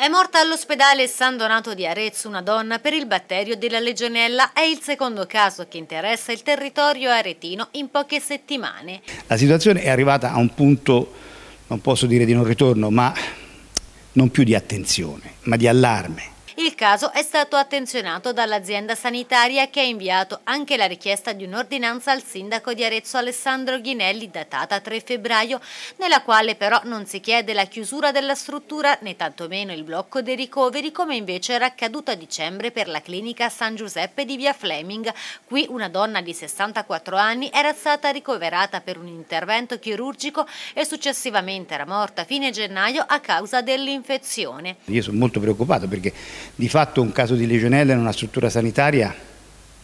È morta all'ospedale San Donato di Arezzo una donna per il batterio della legionella. È il secondo caso che interessa il territorio aretino in poche settimane. La situazione è arrivata a un punto, non posso dire di non ritorno, ma non più di attenzione, ma di allarme caso è stato attenzionato dall'azienda sanitaria che ha inviato anche la richiesta di un'ordinanza al sindaco di Arezzo Alessandro Ghinelli datata 3 febbraio, nella quale però non si chiede la chiusura della struttura né tantomeno il blocco dei ricoveri come invece era accaduto a dicembre per la clinica San Giuseppe di Via Fleming. Qui una donna di 64 anni era stata ricoverata per un intervento chirurgico e successivamente era morta a fine gennaio a causa dell'infezione. Io sono molto preoccupato perché di fatto un caso di legionella in una struttura sanitaria,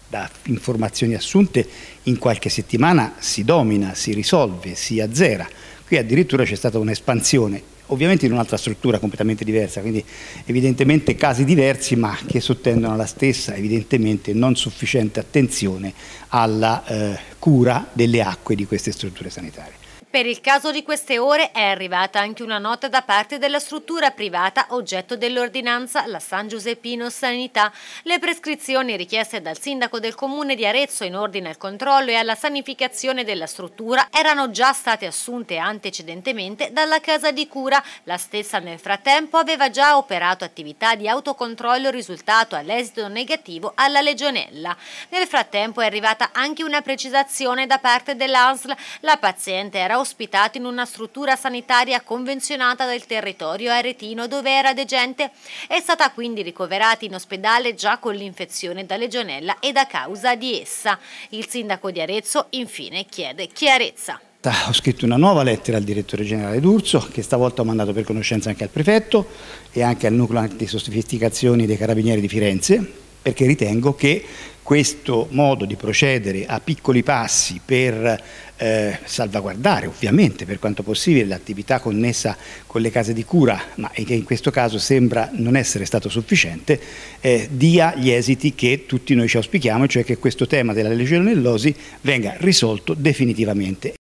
da informazioni assunte, in qualche settimana si domina, si risolve, si azzera. Qui addirittura c'è stata un'espansione, ovviamente in un'altra struttura completamente diversa, quindi evidentemente casi diversi ma che sottendono alla stessa evidentemente non sufficiente attenzione alla eh, cura delle acque di queste strutture sanitarie. Per il caso di queste ore è arrivata anche una nota da parte della struttura privata oggetto dell'ordinanza, la San Giuseppino Sanità. Le prescrizioni richieste dal sindaco del comune di Arezzo in ordine al controllo e alla sanificazione della struttura erano già state assunte antecedentemente dalla casa di cura. La stessa nel frattempo aveva già operato attività di autocontrollo risultato all'esito negativo alla legionella. Nel frattempo è arrivata anche una precisazione da parte dell'ASL. La paziente era ospitata ospitato in una struttura sanitaria convenzionata del territorio aretino dove era degente. È stata quindi ricoverata in ospedale già con l'infezione da legionella e da causa di essa. Il sindaco di Arezzo infine chiede chiarezza ho scritto una nuova lettera al direttore generale D'Urso che stavolta ho mandato per conoscenza anche al prefetto e anche al nucleo di sofisticazioni dei carabinieri di Firenze perché ritengo che questo modo di procedere a piccoli passi per eh, salvaguardare ovviamente per quanto possibile l'attività connessa con le case di cura, ma che in questo caso sembra non essere stato sufficiente, eh, dia gli esiti che tutti noi ci auspichiamo, cioè che questo tema della legionellosi venga risolto definitivamente.